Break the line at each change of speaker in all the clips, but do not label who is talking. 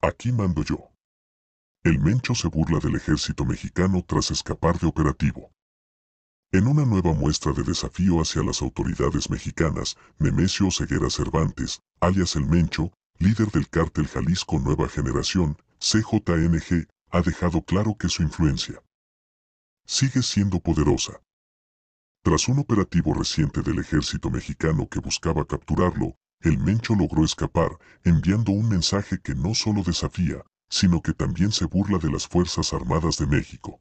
Aquí mando yo. El Mencho se burla del ejército mexicano tras escapar de operativo. En una nueva muestra de desafío hacia las autoridades mexicanas, Nemesio Ceguera Cervantes, alias El Mencho, líder del cártel Jalisco Nueva Generación, CJNG, ha dejado claro que su influencia sigue siendo poderosa. Tras un operativo reciente del ejército mexicano que buscaba capturarlo, el Mencho logró escapar, enviando un mensaje que no solo desafía, sino que también se burla de las Fuerzas Armadas de México.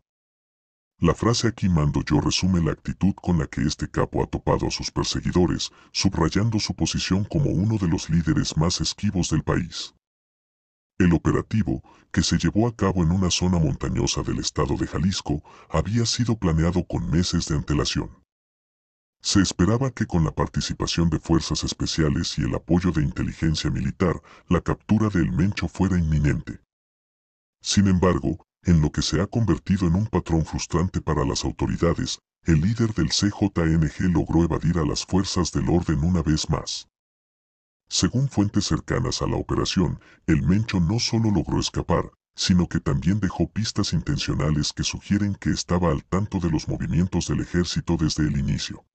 La frase aquí mando yo resume la actitud con la que este capo ha topado a sus perseguidores, subrayando su posición como uno de los líderes más esquivos del país. El operativo, que se llevó a cabo en una zona montañosa del estado de Jalisco, había sido planeado con meses de antelación. Se esperaba que con la participación de fuerzas especiales y el apoyo de inteligencia militar, la captura del Mencho fuera inminente. Sin embargo, en lo que se ha convertido en un patrón frustrante para las autoridades, el líder del CJNG logró evadir a las fuerzas del orden una vez más. Según fuentes cercanas a la operación, el Mencho no solo logró escapar, sino que también dejó pistas intencionales que sugieren que estaba al tanto de los movimientos del ejército desde el inicio.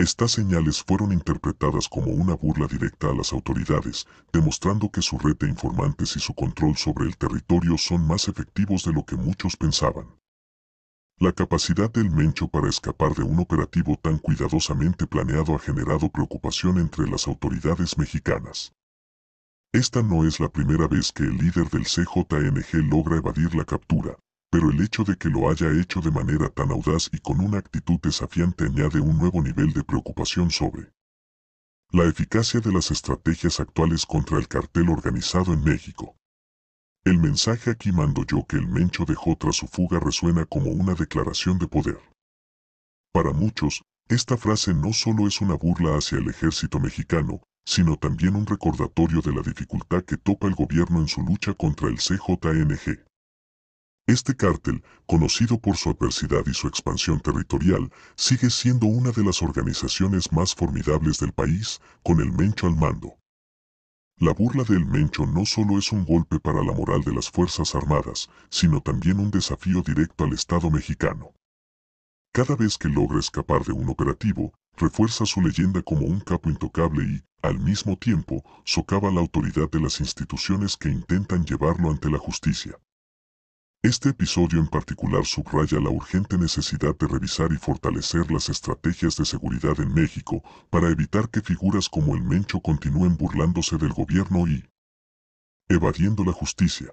Estas señales fueron interpretadas como una burla directa a las autoridades, demostrando que su red de informantes y su control sobre el territorio son más efectivos de lo que muchos pensaban. La capacidad del Mencho para escapar de un operativo tan cuidadosamente planeado ha generado preocupación entre las autoridades mexicanas. Esta no es la primera vez que el líder del CJNG logra evadir la captura, pero el hecho de que lo haya hecho de manera tan audaz y con una actitud desafiante añade un nuevo nivel de preocupación sobre la eficacia de las estrategias actuales contra el cartel organizado en México. El mensaje aquí mando yo que el Mencho dejó tras su fuga resuena como una declaración de poder. Para muchos, esta frase no solo es una burla hacia el ejército mexicano, sino también un recordatorio de la dificultad que topa el gobierno en su lucha contra el CJNG. Este cártel, conocido por su adversidad y su expansión territorial, sigue siendo una de las organizaciones más formidables del país, con el Mencho al mando. La burla del Mencho no solo es un golpe para la moral de las Fuerzas Armadas, sino también un desafío directo al Estado mexicano. Cada vez que logra escapar de un operativo, refuerza su leyenda como un capo intocable y, al mismo tiempo, socava la autoridad de las instituciones que intentan llevarlo ante la justicia. Este episodio en particular subraya la urgente necesidad de revisar y fortalecer las estrategias de seguridad en México para evitar que figuras como el Mencho continúen burlándose del gobierno y evadiendo la justicia.